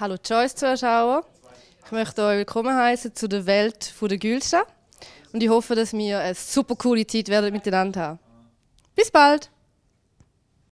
Hallo Choice-Zuschauer. Ich möchte euch willkommen heißen zu der Welt der Gülscha. Und ich hoffe, dass wir eine super coole Zeit werden miteinander haben. Bis bald!